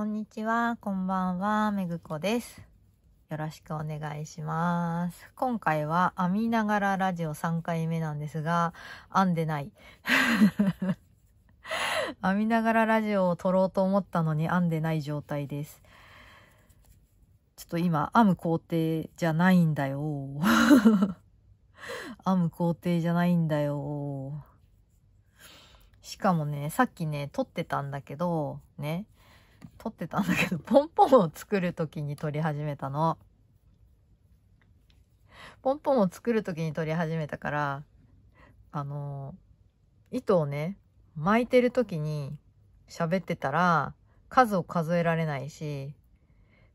こんにちは、こんばんは、めぐこです。よろしくお願いします。今回は編みながらラジオ3回目なんですが、編んでない。編みながらラジオを撮ろうと思ったのに編んでない状態です。ちょっと今、編む工程じゃないんだよ。編む工程じゃないんだよ。しかもね、さっきね、撮ってたんだけど、ね、撮ってたんだけど、ポンポンを作る時に撮り始めたの。ポンポンを作る時に撮り始めたから、あの、糸をね、巻いてる時に喋ってたら、数を数えられないし、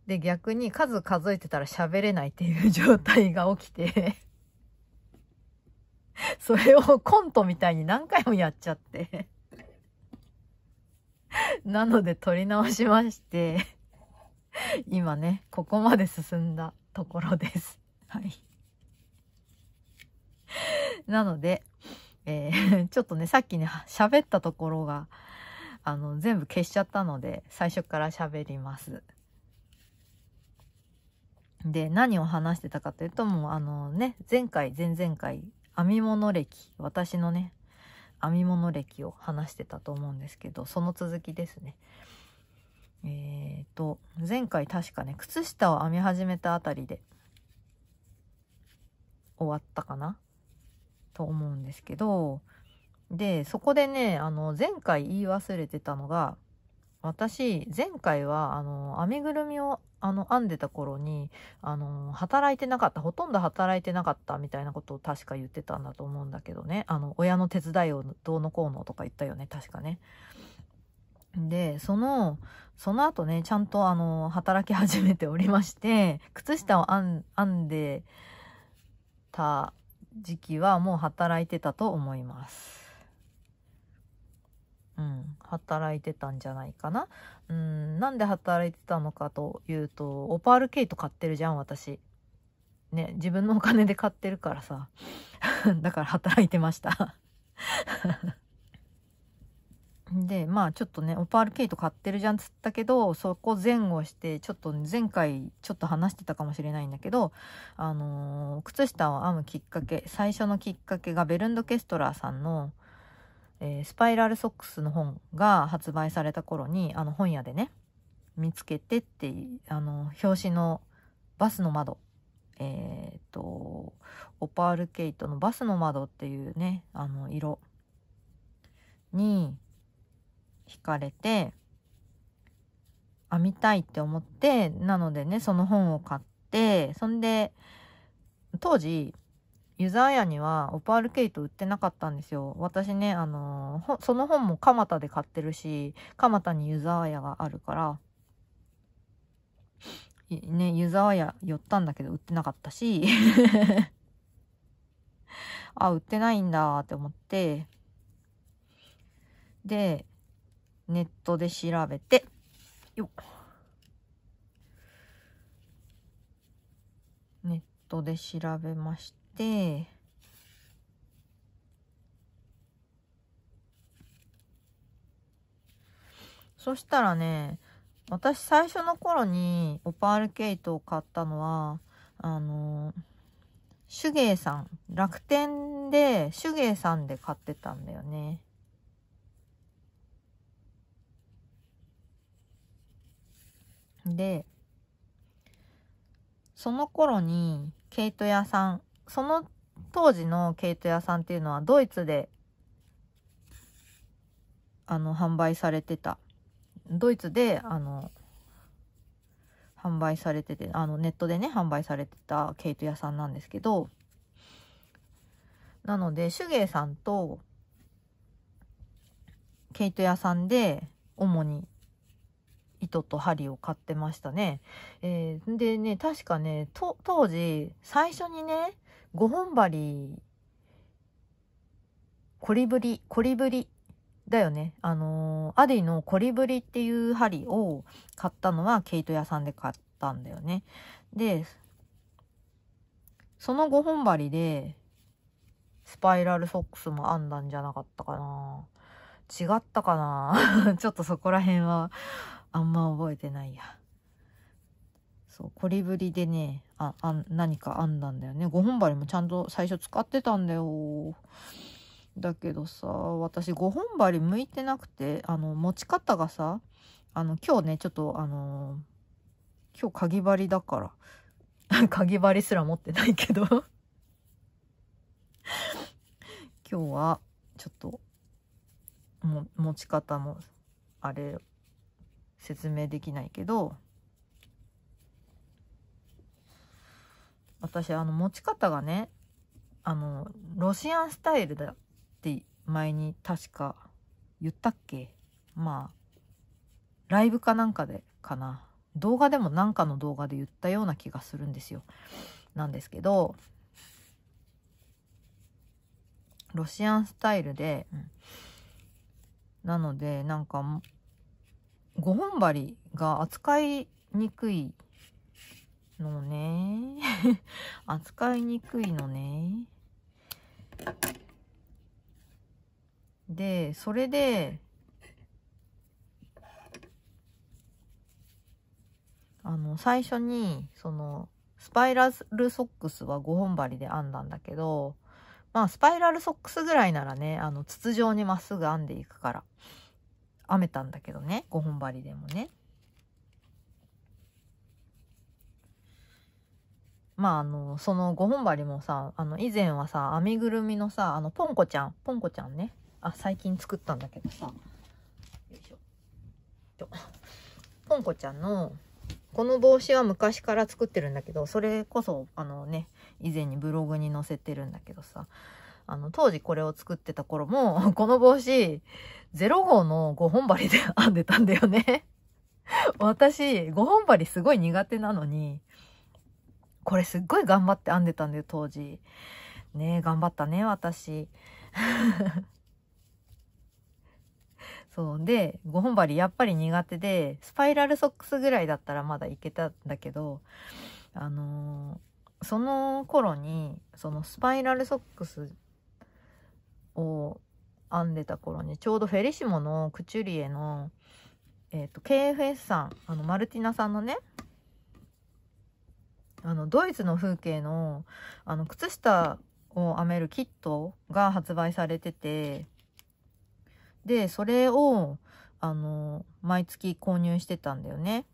で、逆に数数えてたら喋れないっていう状態が起きてそれをコントみたいに何回もやっちゃってなので撮り直しまして、今ね、ここまで進んだところです。はい。なので、えー、ちょっとね、さっきね、喋ったところが、あの、全部消しちゃったので、最初から喋ります。で、何を話してたかというと、もうあのね、前回、前々回、編み物歴、私のね、編み物歴を話してたと思うんですけどその続きですね。えーと、と前回確かね靴下を編み始めたあたりで終わったかなと思うんですけどでそこでねあの前回言い忘れてたのが私前回はあの編みぐるみをあの、編んでた頃に、あの、働いてなかった、ほとんど働いてなかったみたいなことを確か言ってたんだと思うんだけどね。あの、親の手伝いをどうのこうのとか言ったよね、確かね。で、その、その後ね、ちゃんとあの、働き始めておりまして、靴下を編んでた時期はもう働いてたと思います。うん、働いてたんじゃないかな。うん、なんで働いてたのかというと、オパールケイト買ってるじゃん、私。ね、自分のお金で買ってるからさ。だから働いてました で、まあちょっとね、オパールケイト買ってるじゃんつったけど、そこ前後して、ちょっと前回ちょっと話してたかもしれないんだけど、あのー、靴下を編むきっかけ、最初のきっかけがベルンド・ケストラーさんの、えー、スパイラルソックスの本が発売された頃に、あの本屋でね、見つけてっていう、あの、表紙のバスの窓、えっ、と、オパールケイトのバスの窓っていうね、あの、色に惹かれて、編みたいって思って、なのでね、その本を買って、そんで、当時、ユザーヤにはオパールケイト売ってなかったんですよ。私ね、あのー、その本も蒲田で買ってるし、蒲田にユザーヤがあるから、ね、湯沢ヤ寄ったんだけど売ってなかったし あ、売ってないんだって思って、で、ネットで調べて、よっ。ネットで調べました。てそしたらね私最初の頃にオパールケイトを買ったのはあの手芸さん楽天で手芸さんで買ってたんだよね。でその頃に毛糸屋さんその当時の毛糸屋さんっていうのはドイツで、あの、販売されてた。ドイツで、あの、販売されてて、あの、ネットでね、販売されてた毛糸屋さんなんですけど、なので、手芸さんと、毛糸屋さんで、主に糸と針を買ってましたね。えー、でね、確かね、当時、最初にね、5本針、コリブリ、コリブリだよね。あのー、アディのコリブリっていう針を買ったのは毛糸屋さんで買ったんだよね。で、その5本針で、スパイラルソックスも編んだんじゃなかったかな。違ったかな ちょっとそこら辺はあんま覚えてないや。そう、コリブリでね、あ、あ何か編んだんだよね。5本針もちゃんと最初使ってたんだよ。だけどさ、私5本針向いてなくて、あの、持ち方がさ、あの、今日ね、ちょっとあのー、今日かぎ針だから、か ぎ針すら持ってないけど 今日は、ちょっと、も、持ち方も、あれ説明できないけど私あの持ち方がねあのロシアンスタイルだって前に確か言ったっけまあライブかなんかでかな動画でもなんかの動画で言ったような気がするんですよなんですけどロシアンスタイルで、うん、なのでなんか5本針が扱いにくいのね。扱いにくいのね。で、それで、あの、最初に、その、スパイラルソックスは5本針で編んだんだけど、まあ、スパイラルソックスぐらいならね、あの、筒状にまっすぐ編んでいくから。編めたんだけどね5本針でもねまああのその5本針もさあの以前はさ編みぐるみのさあのポンコちゃんポンコちゃんねあ最近作ったんだけどさよいしょポンコちゃんのこの帽子は昔から作ってるんだけどそれこそあのね以前にブログに載せてるんだけどさあの、当時これを作ってた頃も、この帽子、0号の5本針で編んでたんだよね 私、5本針すごい苦手なのに、これすっごい頑張って編んでたんだよ、当時。ねえ、頑張ったね、私。そう。で、5本針やっぱり苦手で、スパイラルソックスぐらいだったらまだいけたんだけど、あのー、その頃に、そのスパイラルソックスを編んでた頃にちょうどフェリシモのクチュリエの、えーと、KFS さんあのマルティナさんのねあのドイツの風景のあの靴下を編めるキットが発売されててでそれをあの毎月購入してたんだよね。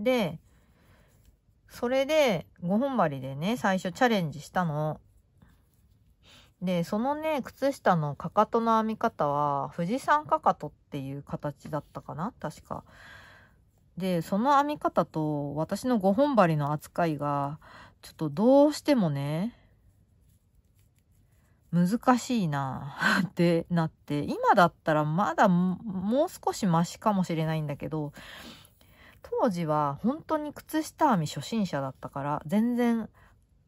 でそれで5本針でね最初チャレンジしたの。で、そのね、靴下のかかとの編み方は、富士山かかとっていう形だったかな確か。で、その編み方と私の5本針の扱いが、ちょっとどうしてもね、難しいな ってなって、今だったらまだもう少しマシかもしれないんだけど、当時は本当に靴下編み初心者だったから、全然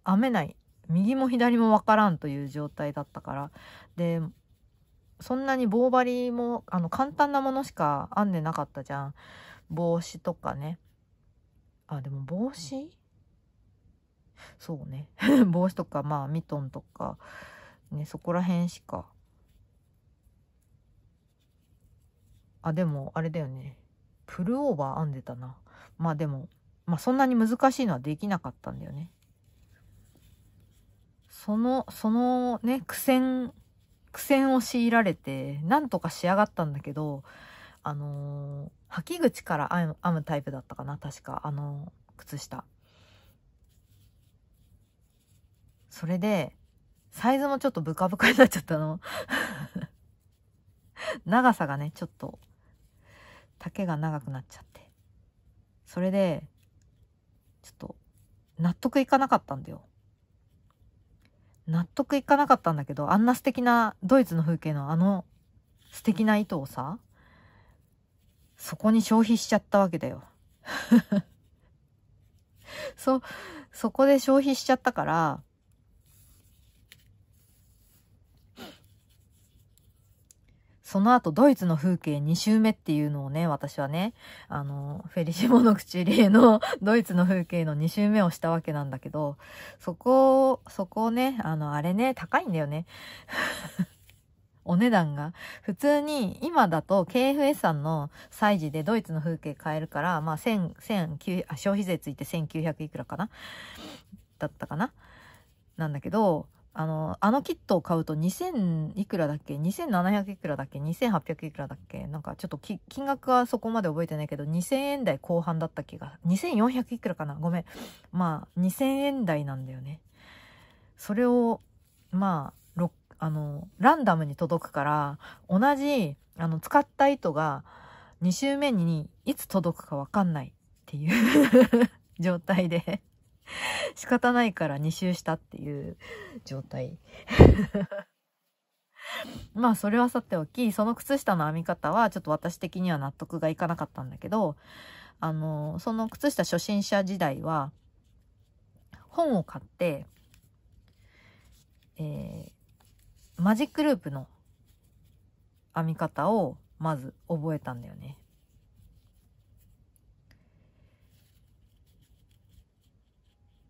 編めない右も左も分からんという状態だったからでそんなに棒針もあの簡単なものしか編んでなかったじゃん帽子とかねあでも帽子そうね 帽子とかまあミトンとかねそこら辺しかあでもあれだよねプルオーバー編んでたなまあでもまあそんなに難しいのはできなかったんだよねその、そのね、苦戦、苦戦を強いられて、なんとか仕上がったんだけど、あのー、履き口から編む編むタイプだったかな、確か、あのー、靴下。それで、サイズもちょっとブカブカになっちゃったの。長さがね、ちょっと、丈が長くなっちゃって。それで、ちょっと、納得いかなかったんだよ。納得いかなかったんだけど、あんな素敵なドイツの風景のあの素敵な糸をさ、そこに消費しちゃったわけだよ。そ、そこで消費しちゃったから、その後、ドイツの風景2周目っていうのをね、私はね、あの、フェリシモの口リエの ドイツの風景の2周目をしたわけなんだけど、そこを、そこをね、あの、あれね、高いんだよね。お値段が。普通に、今だと KFS さんのサイでドイツの風景買えるから、まあ、1000、1000、消費税ついて1900いくらかなだったかななんだけど、あの、あのキットを買うと2000いくらだっけ ?2700 いくらだっけ ?2800 いくらだっけなんかちょっと金額はそこまで覚えてないけど、2000円台後半だった気が、2400いくらかなごめん。まあ、2000円台なんだよね。それを、まあ、あの、ランダムに届くから、同じ、あの、使った糸が2周目にいつ届くかわかんないっていう 状態で 仕方ないから2周したっていう状態。まあそれはさておき、その靴下の編み方はちょっと私的には納得がいかなかったんだけど、あの、その靴下初心者時代は、本を買って、えー、マジックループの編み方をまず覚えたんだよね。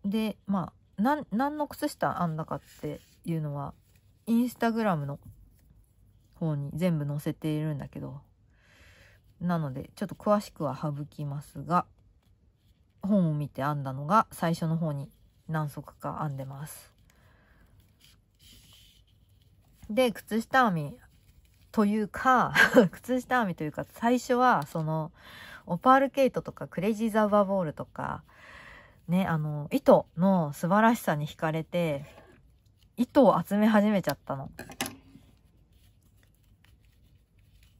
で、まあ、なん、何の靴下編んだかっていうのは、インスタグラムの方に全部載せているんだけど、なので、ちょっと詳しくは省きますが、本を見て編んだのが最初の方に何足か編んでます。で、靴下編みというか 靴下編みというか、最初はその、オパールケイトとかクレイジーザーバーボールとか、ね、あの、糸の素晴らしさに惹かれて、糸を集め始めちゃったの。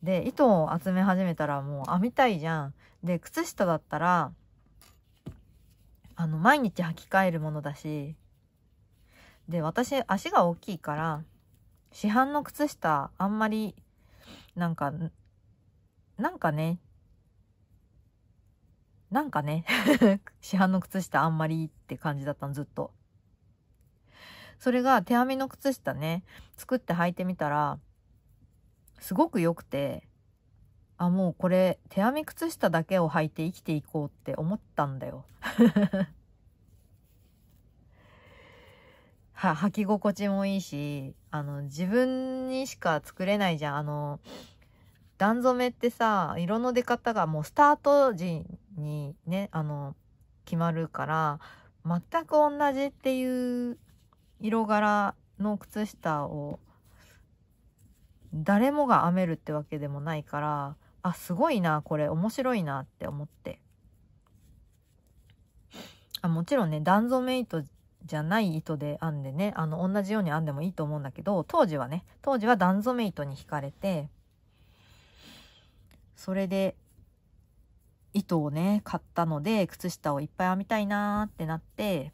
で、糸を集め始めたらもう編みたいじゃん。で、靴下だったら、あの、毎日履き替えるものだし、で、私、足が大きいから、市販の靴下、あんまり、なんか、なんかね、なんかね 市販の靴下あんまりって感じだったの、ずっと。それが手編みの靴下ね、作って履いてみたら、すごく良くて、あ、もうこれ、手編み靴下だけを履いて生きていこうって思ったんだよ。は、履き心地もいいし、あの、自分にしか作れないじゃん。あの、段染めってさ、色の出方がもうスタート時にね、あの、決まるから、全く同じっていう色柄の靴下を誰もが編めるってわけでもないから、あ、すごいな、これ面白いなって思って。あもちろんね、ダンゾメイトじゃない糸で編んでね、あの、同じように編んでもいいと思うんだけど、当時はね、当時はダンゾメイトに惹かれて、それで糸をね、買ったので、靴下をいっぱい編みたいなーってなって、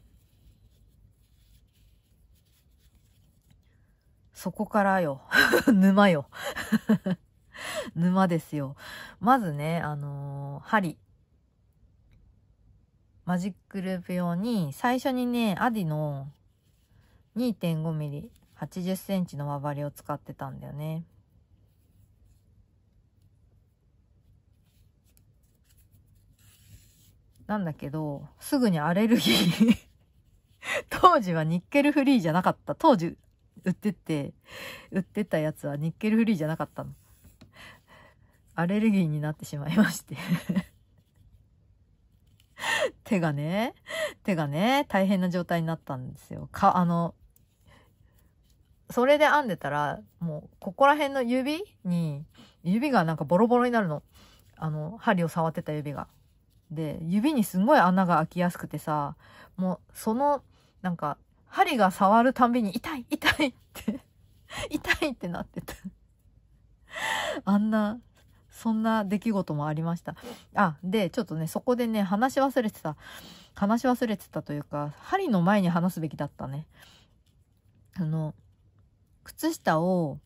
そこからよ。沼よ。沼ですよ。まずね、あのー、針。マジックループ用に、最初にね、アディの2 5ミリ8 0センチの輪針を使ってたんだよね。なんだけど、すぐにアレルギー 当時はニッケルフリーじゃなかった。当時売ってて、売ってたやつはニッケルフリーじゃなかったの。アレルギーになってしまいまして 手がね、手がね、大変な状態になったんですよ。か、あの、それで編んでたら、もう、ここら辺の指に、指がなんかボロボロになるの。あの、針を触ってた指が。で、指にすごい穴が開きやすくてさ、もうその、なんか、針が触るたんびに痛い痛いって 痛いってなってたあんな、そんな出来事もありました。あ、で、ちょっとね、そこでね、話し忘れてた。話し忘れてたというか、針の前に話すべきだったね。あの、靴下を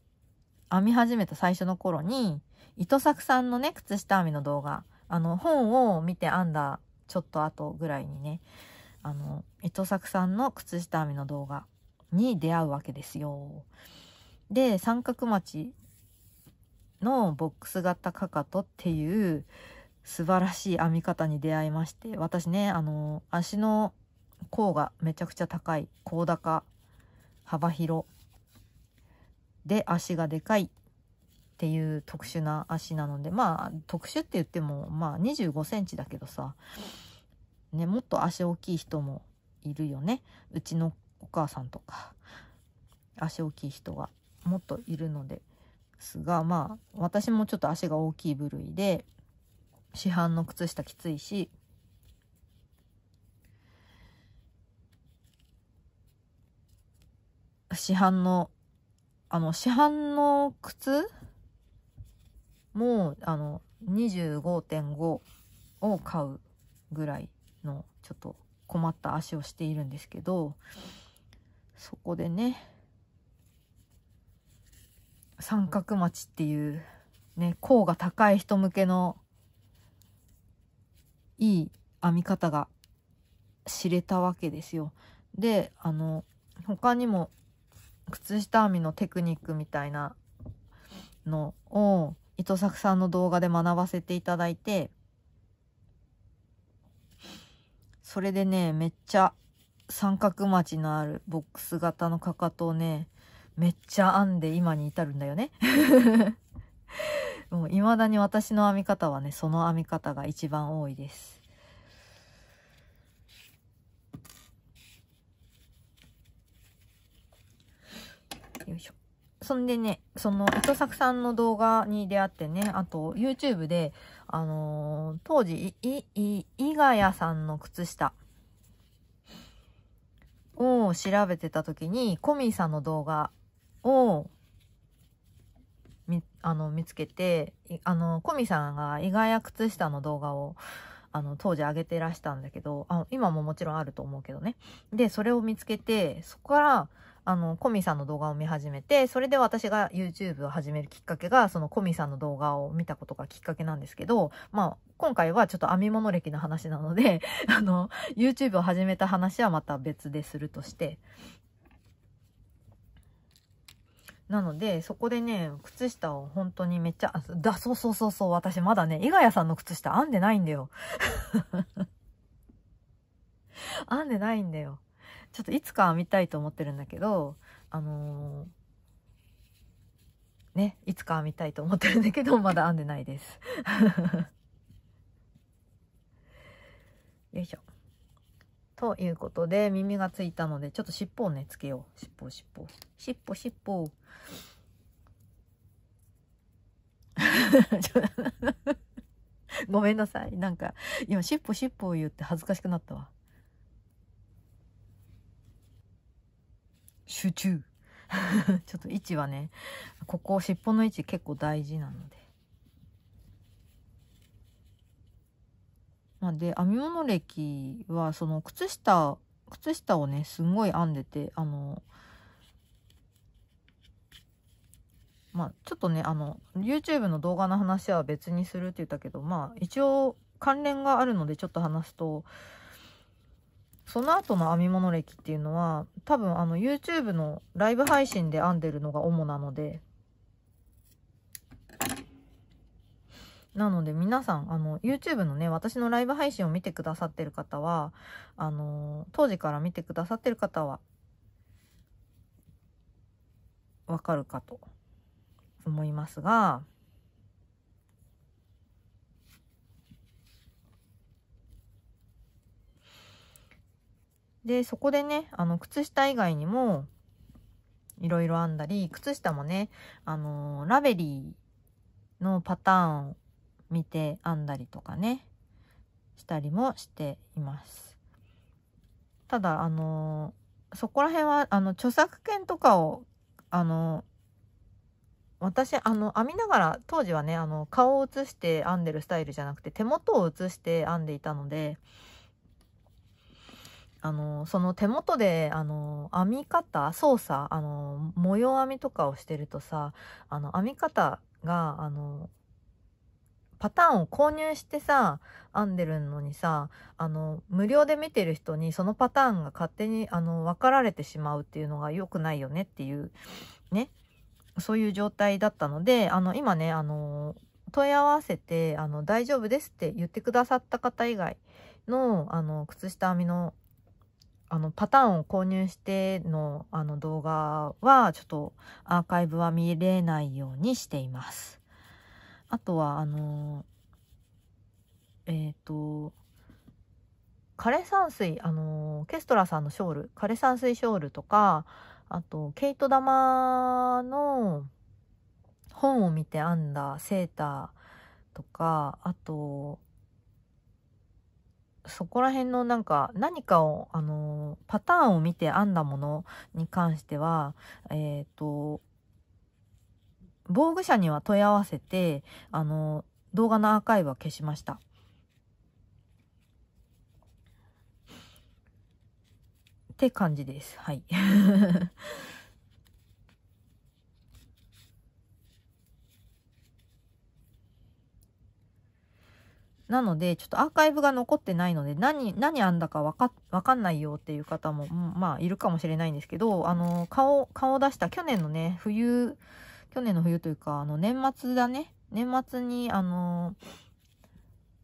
編み始めた最初の頃に、糸作さんのね、靴下編みの動画あの、本を見て編んだちょっと後ぐらいにね、あの、糸作さんの靴下編みの動画に出会うわけですよ。で、三角町のボックス型かかとっていう素晴らしい編み方に出会いまして、私ね、あの、足の甲がめちゃくちゃ高い、甲高、幅広で足がでかいっていう特殊な足なのでまあ特殊って言ってもまあ2 5センチだけどさ、ね、もっと足大きい人もいるよねうちのお母さんとか足大きい人がもっといるのですがまあ私もちょっと足が大きい部類で市販の靴下きついし市販のあの市販の靴もうあの25.5を買うぐらいのちょっと困った足をしているんですけどそこでね三角町っていうね甲が高い人向けのいい編み方が知れたわけですよ。であの他にも靴下編みのテクニックみたいなのを糸作さんの動画で学ばせていただいて、それでね、めっちゃ三角待ちのあるボックス型のかかとをね、めっちゃ編んで今に至るんだよね。もう未だに私の編み方はね、その編み方が一番多いです。そんでね、その、糸作さんの動画に出会ってね、あと、YouTube で、あのー、当時、い、い、いがやさんの靴下を調べてた時に、コミーさんの動画を、み、あの、見つけて、あの、コミさんがいがや靴下の動画を、あの、当時上げてらしたんだけど、あ今ももちろんあると思うけどね。で、それを見つけて、そこから、あの、コミさんの動画を見始めて、それで私が YouTube を始めるきっかけが、そのコミさんの動画を見たことがきっかけなんですけど、まあ、今回はちょっと編み物歴の話なので、あの、YouTube を始めた話はまた別でするとして。なので、そこでね、靴下を本当にめっちゃ、あだ、そうそうそうそう、私まだね、伊賀谷さんの靴下編んでないんだよ。編んでないんだよ。ちょっといつかは見たいと思ってるんだけど、あのー、ね、いつかは見たいと思ってるんだけど、まだ編んでないです。よいしょ。ということで、耳がついたので、ちょっと尻尾をね、つけよう。尻尾、尻尾。尻尾、尻尾。ごめんなさい。なんか、今、尻尾、尻尾を言って恥ずかしくなったわ。集中 ちょっと位置はね、ここ尻尾の位置結構大事なので。まあ、で、編み物歴は、その靴下、靴下をね、すごい編んでて、あの、まあ、ちょっとね、あの、YouTube の動画の話は別にするって言ったけど、まあ、一応関連があるのでちょっと話すと、その後の編み物歴っていうのは、多分あの YouTube のライブ配信で編んでるのが主なので、なので皆さん、あの、YouTube のね、私のライブ配信を見てくださってる方は、あのー、当時から見てくださってる方は、わかるかと思いますが、で、そこでね、あの、靴下以外にも、いろいろ編んだり、靴下もね、あのラベリーのパターンを見て編んだりとかね、したりもしています。ただ、あのー、そこら辺は、あの、著作権とかを、あのー、私、あの、編みながら、当時はね、あの、顔を写して編んでるスタイルじゃなくて、手元を写して編んでいたので、あのその手元であの編み方操作あの模様編みとかをしてるとさあの編み方があのパターンを購入してさ編んでるのにさあの無料で見てる人にそのパターンが勝手にあの分かられてしまうっていうのが良くないよねっていうねそういう状態だったのであの今ねあの問い合わせてあの大丈夫ですって言ってくださった方以外のあの靴下編みのあのパターンを購入してのあの動画はちょっとアーカイブは見れないようにしています。あとはあのえっ、ー、と枯山水あのケストラさんのショール枯山水ショールとかあと毛糸玉の本を見て編んだセーターとかあとそこら辺のなんか何かを、あのパターンを見て編んだものに関しては、えっ、ー、と、防具者には問い合わせて、あの動画のアーカイブは消しました。って感じです。はい。なので、ちょっとアーカイブが残ってないので、何、何あんだかわか、わかんないよっていう方も、まあ、いるかもしれないんですけど、あの、顔、顔出した、去年のね、冬、去年の冬というか、あの、年末だね。年末に、あの、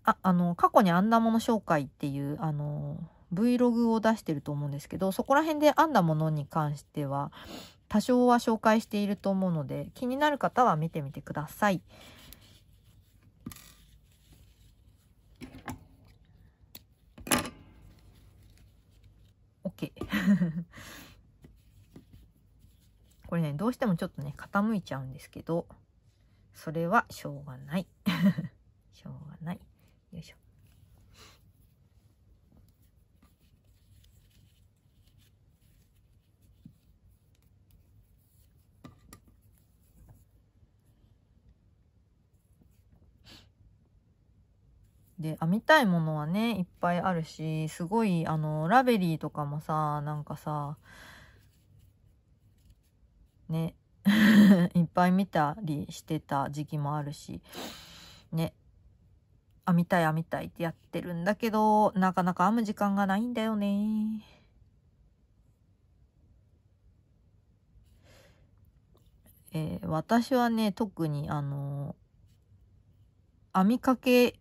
あ、あの、過去にあんだもの紹介っていう、あの、Vlog を出してると思うんですけど、そこら辺で編んだものに関しては、多少は紹介していると思うので、気になる方は見てみてください。け。これね、どうしてもちょっとね、傾いちゃうんですけど、それはしょうがない。しょうがない。よいしょ。で、編みたいものはね、いっぱいあるし、すごい、あの、ラベリーとかもさ、なんかさ、ね、いっぱい見たりしてた時期もあるし、ね、編みたい編みたいってやってるんだけど、なかなか編む時間がないんだよね。えー、私はね、特にあの編みかけ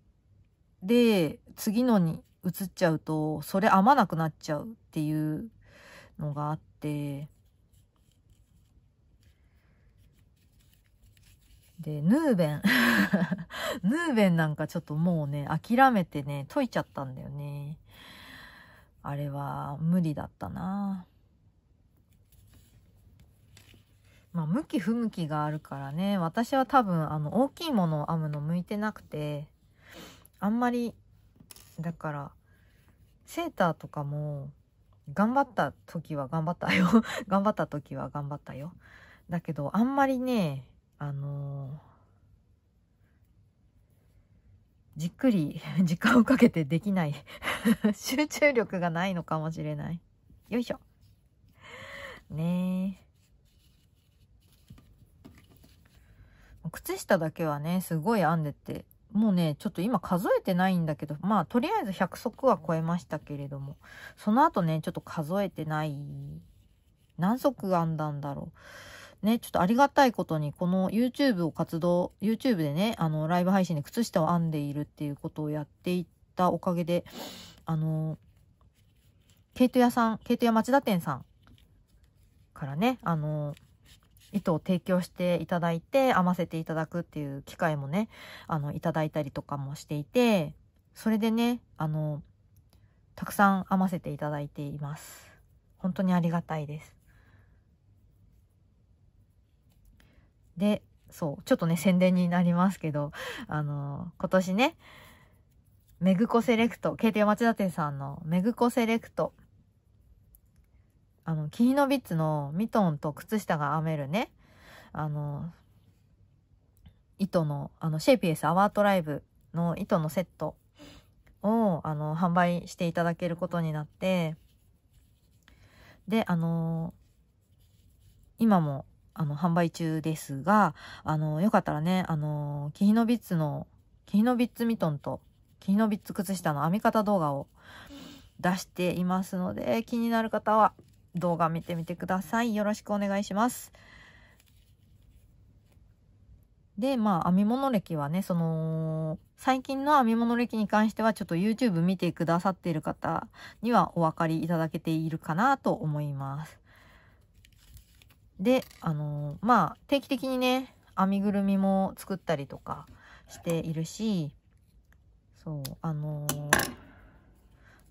で、次のに移っちゃうと、それ編まなくなっちゃうっていうのがあって、で、ヌーベン。ヌーベンなんかちょっともうね、諦めてね、解いちゃったんだよね。あれは無理だったな。まあ、向き不向きがあるからね、私は多分、あの、大きいものを編むの向いてなくて、あんまりだからセーターとかも頑張った時は頑張ったよ 頑張った時は頑張ったよだけどあんまりねあのー、じっくり 時間をかけてできない 集中力がないのかもしれないよいしょねえ靴下だけはねすごい編んでてもうね、ちょっと今数えてないんだけど、まあ、とりあえず100足は超えましたけれども、その後ね、ちょっと数えてない、何足編んだんだろう。ね、ちょっとありがたいことに、この YouTube を活動、YouTube でね、あの、ライブ配信で靴下を編んでいるっていうことをやっていったおかげで、あの、ケイト屋さん、ケイト屋町田店さんからね、あの、糸を提供していただいて編ませていただくっていう機会もねあのいただいたりとかもしていてそれでねあのたくさん編ませていただいています本当にありがたいですでそうちょっとね宣伝になりますけどあの今年ねめぐこセレクト、KT 町田店さんのめぐこセレクトあの、キーノビッツのミトンと靴下が編めるね、あの、糸の、あの、シェイピエスアワートライブの糸のセットを、あの、販売していただけることになって、で、あの、今も、あの、販売中ですが、あの、よかったらね、あの、キヒノビッツの、キヒノビッツミトンと、キヒノビッツ靴下の編み方動画を出していますので、気になる方は、動画見てみてください。よろしくお願いします。で、まあ、編み物歴はね、その、最近の編み物歴に関しては、ちょっと YouTube 見てくださっている方にはお分かりいただけているかなと思います。で、あのー、まあ、定期的にね、編みぐるみも作ったりとかしているし、そう、あのー、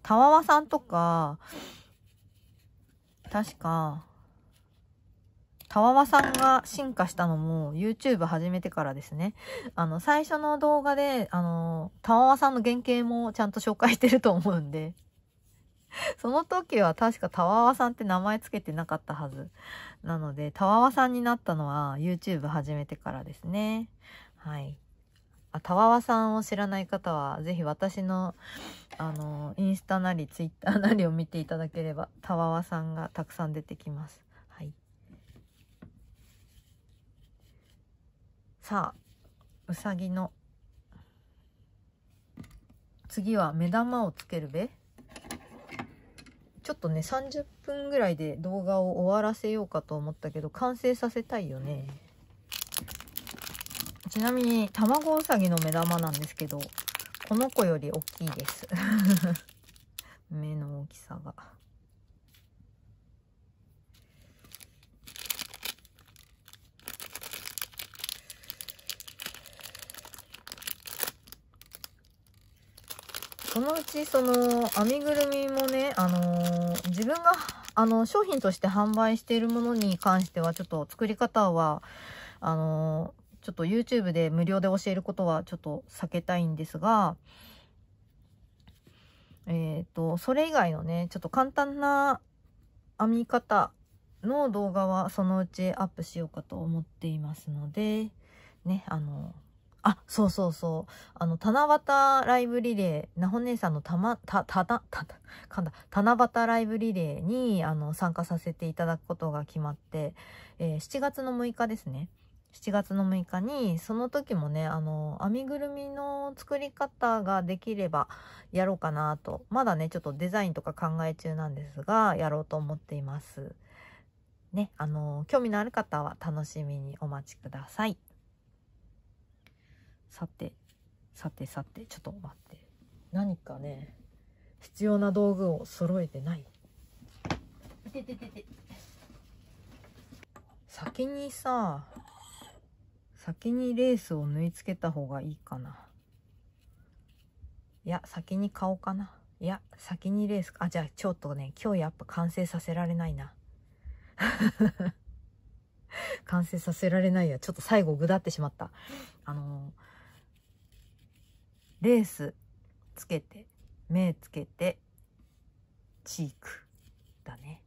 たわわさんとか、確か、たわわさんが進化したのも YouTube 始めてからですね。あの、最初の動画で、あの、たわわさんの原型もちゃんと紹介してると思うんで。その時は確かたわわさんって名前つけてなかったはず。なので、たわわさんになったのは YouTube 始めてからですね。はい。あ、たわわさんを知らない方は、ぜひ私の、あの、インスタなりツイッターなりを見ていただければ、たわわさんがたくさん出てきます。はい。さあ、うさぎの。次は目玉をつけるべちょっとね30分ぐらいで動画を終わらせようかと思ったけど完成させたいよねちなみに、卵うさぎの目玉なんですけど、この子より大きいです。目の大きさが。そのうちその編みぐるみもね、あのー、自分があの商品として販売しているものに関してはちょっと作り方はあのちょっと YouTube で無料で教えることはちょっと避けたいんですが、えっ、ー、と、それ以外のね、ちょっと簡単な編み方の動画はそのうちアップしようかと思っていますので、ね、あの、あ、そうそうそう。あの、七夕ライブリレー、なほ姉さんのたま、た、ただ、ただ、かんだ、七夕ライブリレーに、あの、参加させていただくことが決まって、えー、7月の6日ですね。7月の6日にその時もねあの編みぐるみの作り方ができればやろうかなとまだねちょっとデザインとか考え中なんですがやろうと思っていますねあの興味のある方は楽しみにお待ちくださいさてさてさてちょっと待って何かね必要な道具を揃えてない先にさ先にレースを縫い付けた方がいいかないや先に買おうかないや先にレースあじゃあちょっとね今日やっぱ完成させられないな 完成させられないやちょっと最後ぐだってしまったあのレースつけて目つけてチークだね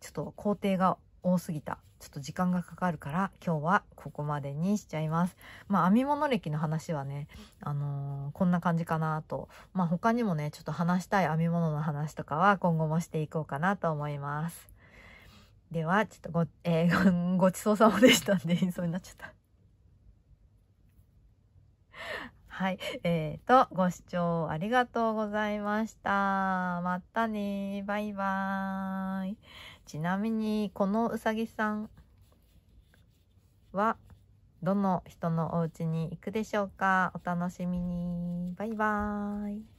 ちょっと工程が多すぎたちょっと時間がかかるから今日はここまでにしちゃいますまあ編み物歴の話はねあのー、こんな感じかなとまあ他にもねちょっと話したい編み物の話とかは今後もしていこうかなと思いますではちょっとご,、えー、ごちそうさまでしたんで言いそうになっちゃったはいえーと、とご視聴ありがとうございましたまたねバイバーイちなみにこのうさぎさんはどの人のお家に行くでしょうかお楽しみにバイバーイ